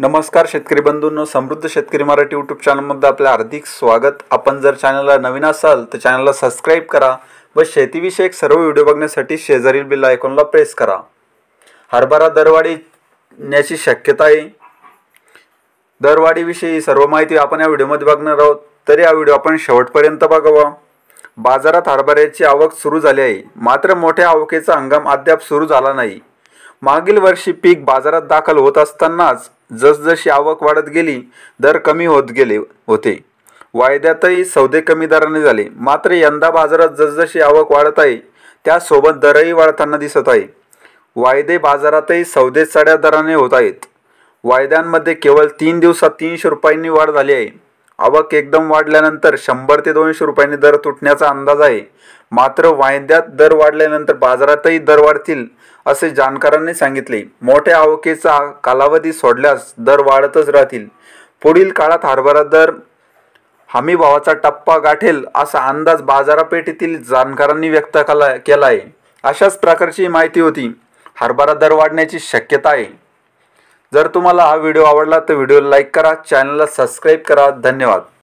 नमस्कार शेतकरी बंधूंनो समृद्ध शेतकरी मराठी यूट्यूब चॅनलमध्ये आपलं हार्दिक स्वागत आपण जर चॅनलला नवीन असाल तर चॅनलला सबस्क्राईब करा व शेतीविषयक सर्व व्हिडिओ बघण्यासाठी शेजारील बिल ऐकूनला प्रेस करा हरभरा दरवाढीण्याची शक्यता आहे दरवाढीविषयी सर्व माहिती आपण या व्हिडिओमध्ये बघणार आहोत तरी हा व्हिडिओ आपण शेवटपर्यंत बघावा बाजारात हरभऱ्याची आवक सुरू झाली आहे मात्र मोठ्या आवकेचा हंगाम अद्याप सुरू झाला नाही मागील वर्षी पीक बाजारात दाखल होत असतानाच जसजशी आवक वाढत गेली दर कमी होत गेले होते वायद्यातही सौदे कमी दराने झाले मात्र यंदा बाजारात जसजशी आवक वाढत आहे त्यासोबत दरही वाढताना दिसत आहे वायदे बाजारातही सौदे चढ्या दराने होत आहेत वायद्यांमध्ये केवळ तीन दिवसात तीनशे रुपयांनी वाढ झाली आहे आवक एकदम वाढल्यानंतर शंभर ते दोनशे रुपयांनी दर तुटण्याचा अंदाज आहे मात्र वायद्यात दर वाढल्यानंतर बाजारातही दर वाढतील असे जाणकारांनी सांगितले मोठ्या आवकेचा कालावधी सोडल्यास दर वाढतच राहतील पुढील काळात हरभरा दर हमी भावाचा टप्पा गाठेल असा अंदाज बाजारपेठेतील जाणकारांनी व्यक्त केला केला आहे अशाच प्रकारची माहिती होती हरभरा दर वाढण्याची शक्यता आहे जर तुम्हाला हा व्हिडिओ आवडला तर व्हिडिओ लाईक करा चॅनलला सबस्क्राईब करा धन्यवाद